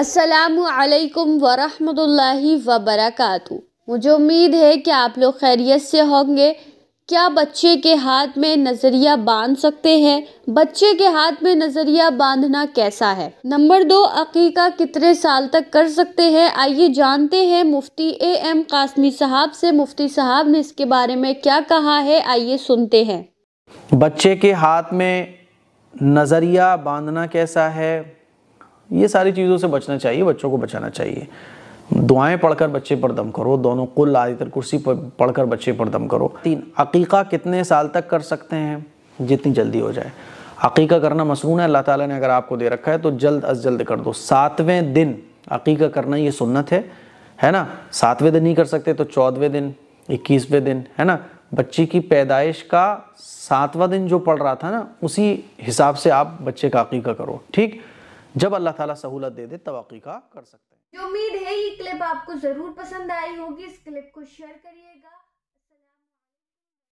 असलकम वरहमल वबरक मुझे उम्मीद है कि आप लोग खैरियत से होंगे क्या बच्चे के हाथ में नज़रिया बांध सकते हैं बच्चे के हाथ में नज़रिया बांधना कैसा है नंबर दो अकीका कितने साल तक कर सकते हैं आइए जानते हैं मुफ्ती ए एम कासमी साहब से मुफ्ती साहब ने इसके बारे में क्या कहा है आइए सुनते हैं बच्चे के हाथ में नज़रिया बांधना कैसा है ये सारी चीज़ों से बचना चाहिए बच्चों को बचाना चाहिए दुआएं पढ़कर बच्चे पर दम करो दोनों कुल आदितर कुर्सी पर पढ़कर बच्चे पर दम करो तीन अकीका कितने साल तक कर सकते हैं जितनी जल्दी हो जाए अकीका करना मसनून है अल्लाह ताला ने अगर आपको दे रखा है तो जल्द अज जल्द कर दो सातवें दिन अकीका करना ये सुन्नत है है ना सातवें दिन नहीं कर सकते तो चौदहवें दिन इक्कीसवें दिन है ना बच्चे की पैदाइश का सातवां दिन जो पढ़ रहा था ना उसी हिसाब से आप बच्चे का अकीका करो ठीक जब अल्लाह ताला सहूलत दे दे तोक़ी का कर सकते हैं जो उम्मीद है ये क्लिप आपको ज़रूर पसंद आई होगी इस क्लिप को शेयर करिएगा